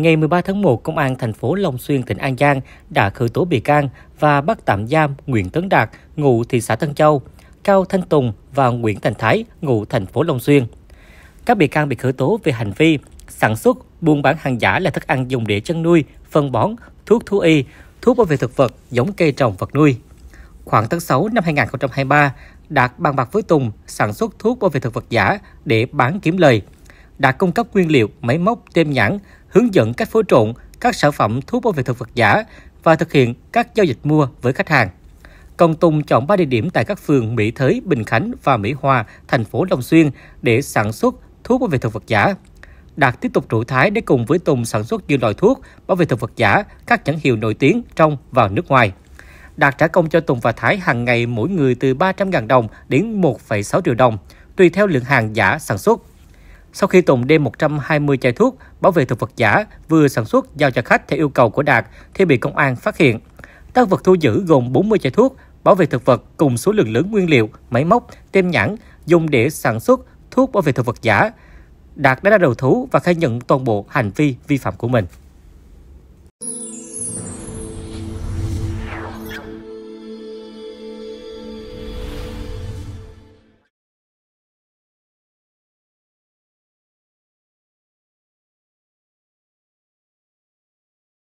Ngày 13 tháng 1, Công an thành phố Long Xuyên, tỉnh An Giang đã khởi tố bị can và bắt tạm giam Nguyễn Tấn Đạt, ngụ thị xã Tân Châu, Cao Thanh Tùng và Nguyễn Thành Thái, ngụ thành phố Long Xuyên. Các bị can bị khởi tố về hành vi sản xuất, buôn bán hàng giả là thức ăn dùng để chăn nuôi, phân bón, thuốc thú y, thuốc bảo vệ thực vật, giống cây trồng vật nuôi. Khoảng tháng 6 năm 2023, Đạt bàn bạc với Tùng sản xuất thuốc bảo vệ thực vật giả để bán kiếm lời – đã cung cấp nguyên liệu, máy móc, tem nhãn, hướng dẫn cách phối trộn các sản phẩm thuốc bảo vệ thực vật giả và thực hiện các giao dịch mua với khách hàng. Công Tùng chọn 3 địa điểm tại các phường Mỹ Thới, Bình Khánh và Mỹ Hòa, thành phố Long Xuyên để sản xuất thuốc bảo vệ thực vật giả. Đạt tiếp tục rủ Thái để cùng với Tùng sản xuất nhiều loại thuốc bảo vệ thực vật giả, các nhãn hiệu nổi tiếng trong và nước ngoài. Đạt trả công cho Tùng và Thái hàng ngày mỗi người từ 300.000 đồng đến 1,6 triệu đồng, tùy theo lượng hàng giả sản xuất. Sau khi tồn đem 120 chai thuốc bảo vệ thực vật giả vừa sản xuất giao cho khách theo yêu cầu của Đạt thì bị công an phát hiện. Tăng vật thu giữ gồm 40 chai thuốc bảo vệ thực vật cùng số lượng lớn nguyên liệu, máy móc, tem nhãn dùng để sản xuất thuốc bảo vệ thực vật giả. Đạt đã ra đầu thú và khai nhận toàn bộ hành vi vi phạm của mình.